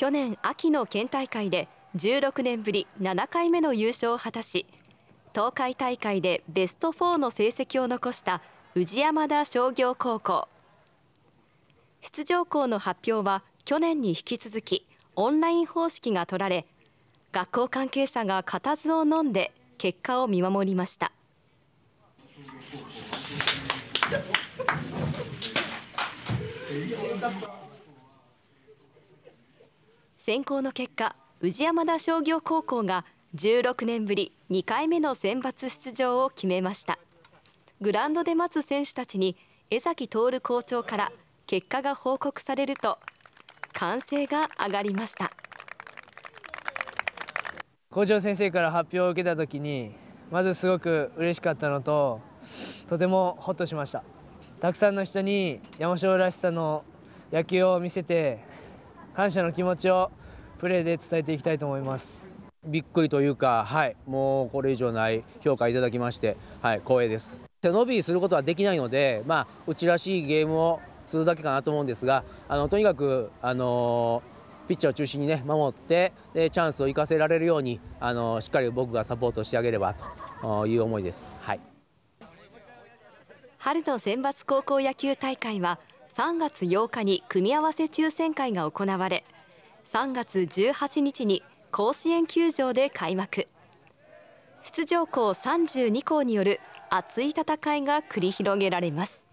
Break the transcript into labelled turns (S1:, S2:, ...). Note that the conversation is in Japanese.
S1: 去年秋の県大会で16年ぶり7回目の優勝を果たし東海大会でベスト4の成績を残した宇治山田商業高校出場校の発表は去年に引き続きオンライン方式が取られ学校関係者が固唾を飲んで結果を見守りました選考の結果宇治山田商業高校が16年ぶり2回目の選抜出場を決めましたグランドで待つ選手たちに江崎徹校長から結果が報告されると歓声が上がりました校長
S2: 先生から発表を受けた時にまずすごく嬉しかったのととてもホッとしましたたくさんの人に山椒らしさの野球を見せて感謝の気持ちをプレーで伝えていきたいと思います。
S3: びっくりというか、はい、もうこれ以上ない評価いただきまして、はい、光栄です。手伸びすることはできないので、まあ、うちらしいゲームをするだけかなと思うんですが、あのとにかく、あのピッチャーを中心にね守ってでチャンスを生かせられるようにあのしっかり僕がサポートしてあげればという思いです。はい。
S1: 春の選抜高校野球大会は3月8日に組み合わせ抽選会が行われ3月18日に甲子園球場で開幕出場校32校による熱い戦いが繰り広げられます